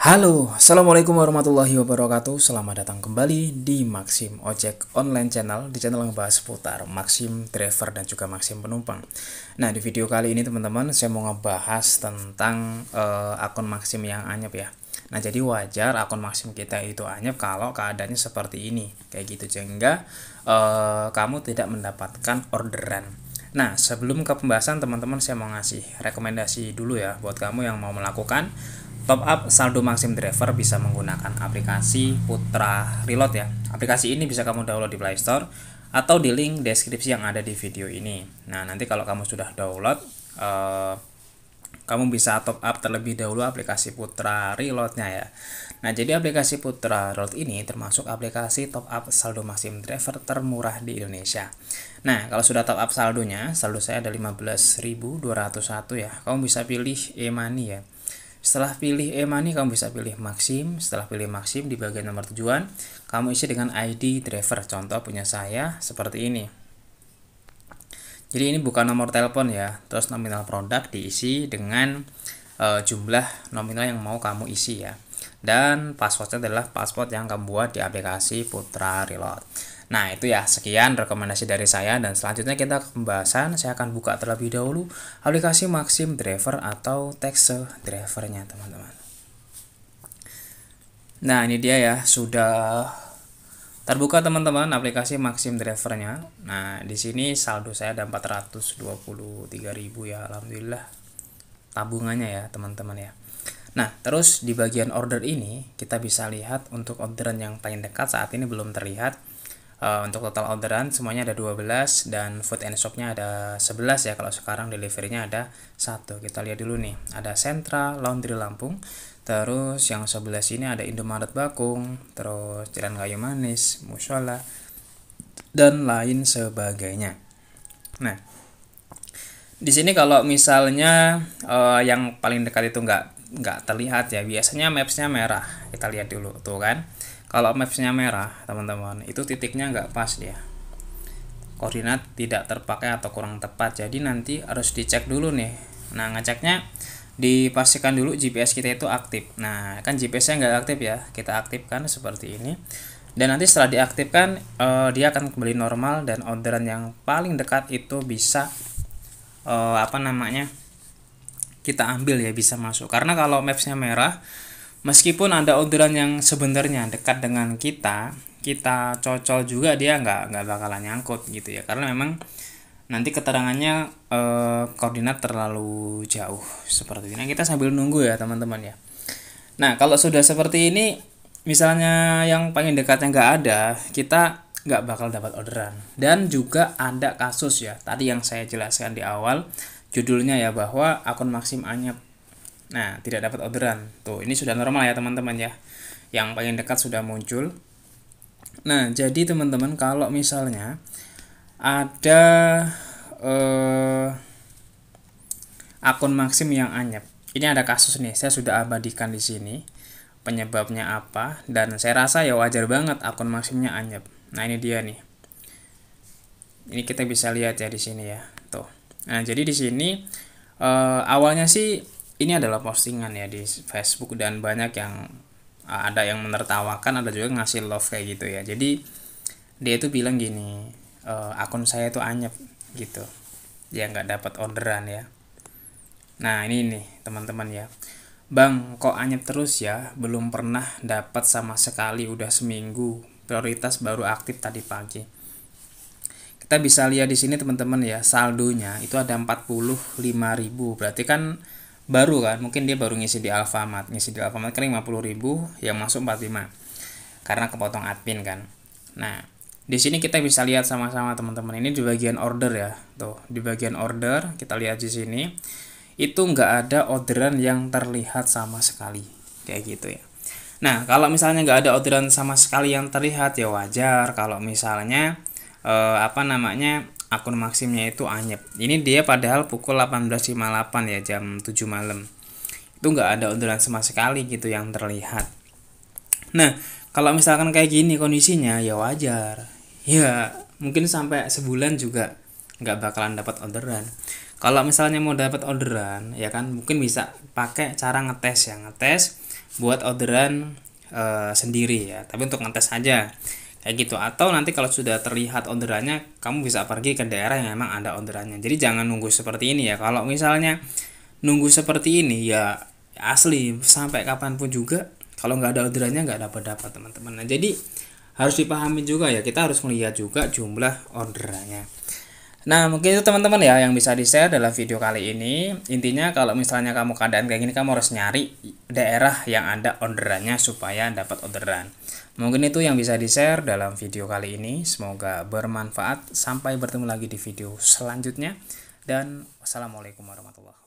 Halo, Assalamualaikum warahmatullahi wabarakatuh Selamat datang kembali di Maxim Ojek Online Channel Di channel yang membahas seputar Maxim Driver dan juga Maxim Penumpang Nah, di video kali ini teman-teman Saya mau ngebahas tentang uh, akun Maxim yang anyep ya Nah, jadi wajar akun Maxim kita itu anyep Kalau keadaannya seperti ini Kayak gitu, sehingga uh, kamu tidak mendapatkan orderan Nah, sebelum ke pembahasan teman-teman saya mau ngasih rekomendasi dulu ya buat kamu yang mau melakukan top up saldo maksimum Driver bisa menggunakan aplikasi Putra Reload ya. Aplikasi ini bisa kamu download di Play Store atau di link deskripsi yang ada di video ini. Nah, nanti kalau kamu sudah download uh, kamu bisa top up terlebih dahulu aplikasi Putra Reloadnya ya. Nah, jadi aplikasi Putra Reload ini termasuk aplikasi top up saldo maksimum Driver termurah di Indonesia. Nah, kalau sudah top up saldonya, saldo saya ada 15.201 ya. Kamu bisa pilih e-money ya setelah pilih e-money, kamu bisa pilih Maxim. Setelah pilih Maxim di bagian nomor tujuan, kamu isi dengan ID driver. Contoh punya saya seperti ini. Jadi ini bukan nomor telepon ya. Terus nominal produk diisi dengan e, jumlah nominal yang mau kamu isi ya. Dan passwordnya adalah password yang kamu buat di aplikasi Putra Reload. Nah itu ya sekian rekomendasi dari saya dan selanjutnya kita ke pembahasan saya akan buka terlebih dahulu aplikasi Maxim Driver atau Text Drivernya teman-teman. Nah ini dia ya sudah terbuka teman-teman aplikasi Maxim Drivernya. Nah di sini saldo saya ada 423.000 ya alhamdulillah tabungannya ya teman-teman ya. Nah, terus di bagian order ini kita bisa lihat untuk orderan yang paling dekat saat ini belum terlihat uh, untuk total orderan semuanya ada 12 dan food and shopnya ada 11 ya kalau sekarang deliverynya ada satu kita lihat dulu nih ada sentra laundry Lampung terus yang sebelah sini ada Indomaret Bakung terus Jalan Kayu Manis Musola dan lain sebagainya nah di sini kalau misalnya uh, yang paling dekat itu nggak nggak terlihat ya biasanya mapsnya merah kita lihat dulu tuh kan kalau mapsnya merah teman-teman itu titiknya nggak pas dia koordinat tidak terpakai atau kurang tepat jadi nanti harus dicek dulu nih nah ngeceknya dipastikan dulu GPS kita itu aktif nah kan GPS nya nggak aktif ya kita aktifkan seperti ini dan nanti setelah diaktifkan eh, dia akan kembali normal dan orderan yang paling dekat itu bisa eh, apa namanya kita ambil ya bisa masuk karena kalau mapsnya merah meskipun ada orderan yang sebenarnya dekat dengan kita kita cocol juga dia nggak nggak bakalan nyangkut gitu ya karena memang nanti keterangannya eh, koordinat terlalu jauh seperti ini nah, kita sambil nunggu ya teman-teman ya nah kalau sudah seperti ini misalnya yang paling dekatnya nggak ada kita nggak bakal dapat orderan dan juga ada kasus ya tadi yang saya jelaskan di awal judulnya ya bahwa akun maksim Anyep Nah, tidak dapat orderan. Tuh, ini sudah normal ya teman-teman ya. Yang paling dekat sudah muncul. Nah, jadi teman-teman kalau misalnya ada eh, akun maksim yang anyep. Ini ada kasus nih, saya sudah abadikan di sini penyebabnya apa dan saya rasa ya wajar banget akun maksimnya anyep. Nah, ini dia nih. Ini kita bisa lihat ya di sini ya. Tuh. Nah, jadi di sini eh, awalnya sih ini adalah postingan ya di Facebook dan banyak yang ada yang menertawakan ada juga yang ngasih love kayak gitu ya jadi dia itu bilang gini e, akun saya itu anyep gitu dia nggak dapat orderan ya nah ini nih teman-teman ya bang kok anyep terus ya belum pernah dapat sama sekali udah seminggu prioritas baru aktif tadi pagi kita bisa lihat di sini teman-teman ya saldonya itu ada 45.000 berarti kan baru kan mungkin dia baru ngisi di Alfamart ngisi di Alfamart kan 50 ribu yang masuk 45 karena kepotong admin kan nah di sini kita bisa lihat sama-sama teman-teman ini di bagian order ya tuh di bagian order kita lihat di sini itu nggak ada orderan yang terlihat sama sekali kayak gitu ya nah kalau misalnya nggak ada orderan sama sekali yang terlihat ya wajar kalau misalnya eh, apa namanya akun maksimnya itu anyep. Ini dia padahal pukul 18.58 ya jam 7 malam. Itu nggak ada orderan sama sekali gitu yang terlihat. Nah, kalau misalkan kayak gini kondisinya ya wajar. Ya, mungkin sampai sebulan juga nggak bakalan dapat orderan. Kalau misalnya mau dapat orderan, ya kan mungkin bisa pakai cara ngetes ya, ngetes buat orderan e, sendiri ya. Tapi untuk ngetes aja kayak gitu atau nanti kalau sudah terlihat orderannya kamu bisa pergi ke daerah yang memang ada orderannya jadi jangan nunggu seperti ini ya kalau misalnya nunggu seperti ini ya asli sampai kapanpun juga kalau nggak ada orderannya nggak dapat dapat teman-teman nah jadi harus dipahami juga ya kita harus melihat juga jumlah orderannya Nah, mungkin itu teman-teman ya yang bisa di-share dalam video kali ini. Intinya kalau misalnya kamu keadaan kayak gini, kamu harus nyari daerah yang ada orderannya supaya dapat orderan. Mungkin itu yang bisa di-share dalam video kali ini. Semoga bermanfaat. Sampai bertemu lagi di video selanjutnya. Dan wassalamualaikum warahmatullahi